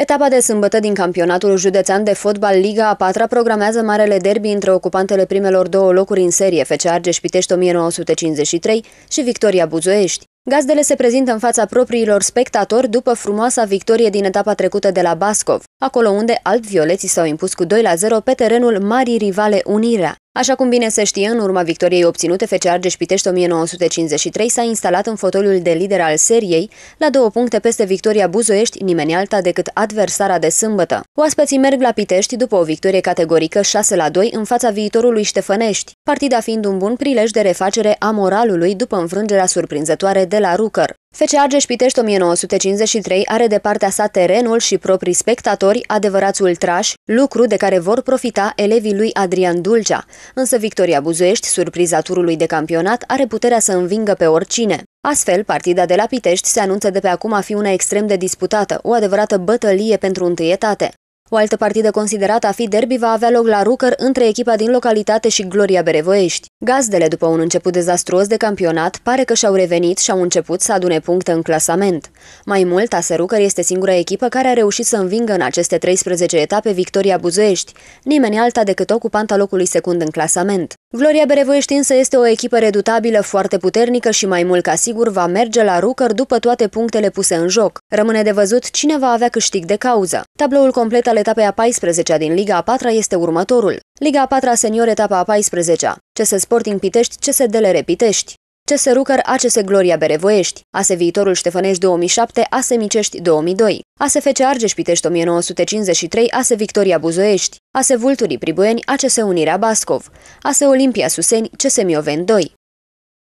Etapa de sâmbătă din campionatul județean de fotbal Liga a patra programează marele derby între ocupantele primelor două locuri în serie, FC Argeș-Pitești 1953 și Victoria Buzoești. Gazdele se prezintă în fața propriilor spectatori după frumoasa victorie din etapa trecută de la Bascov, acolo unde alt violeții s-au impus cu 2 0 pe terenul marii rivale Unirea. Așa cum bine se știe, în urma victoriei obținute, FC Argeș Pitești 1953 s-a instalat în fotoliul de lider al seriei, la două puncte peste victoria Buzoiești, nimeni alta decât adversara de sâmbătă. Oaspeții merg la Pitești după o victorie categorică 6 la 2 în fața viitorului Ștefănești, partida fiind un bun prilej de refacere a moralului după înfrângerea surprinzătoare de la Rucăr. FC Argeș Pitești 1953 are de partea sa terenul și proprii spectatori, adevărați ultrași, lucru de care vor profita elevii lui Adrian Dulcea. Însă Victoria Buzuiești, surpriza turului de campionat, are puterea să învingă pe oricine. Astfel, partida de la Pitești se anunță de pe acum a fi una extrem de disputată, o adevărată bătălie pentru întâietate. O altă partidă considerată a fi derby va avea loc la Rucăr între echipa din localitate și Gloria Berevoiești. Gazdele, după un început dezastruos de campionat, pare că și-au revenit și au început să adune puncte în clasament. Mai mult, ASE Rucăr este singura echipă care a reușit să învingă în aceste 13 etape victoria Buzoiești, nimeni alta decât ocupanta locului secund în clasament. Gloria Berevoiești însă este o echipă redutabilă, foarte puternică și mai mult ca sigur va merge la Rucăr după toate punctele puse în joc. Rămâne de văzut cine va avea câștig de cauză. Tabloul complet al etapei a 14-a din Liga a 4 -a este următorul. Liga a 4 -a senior etapa a 14-a. CS Sporting Pitești, CSDL Repitești. Ce se Rucăr, se Gloria Berevoiești, Ase Viitorul Ștefănești 2007, ase Micești 2002, fece Argeș Pitești 1953, ase Victoria Buzoiești, Ase Vulturii Pribuieni, se Unirea Bascov, Ase Olimpia Suseni, ce se mioven 2.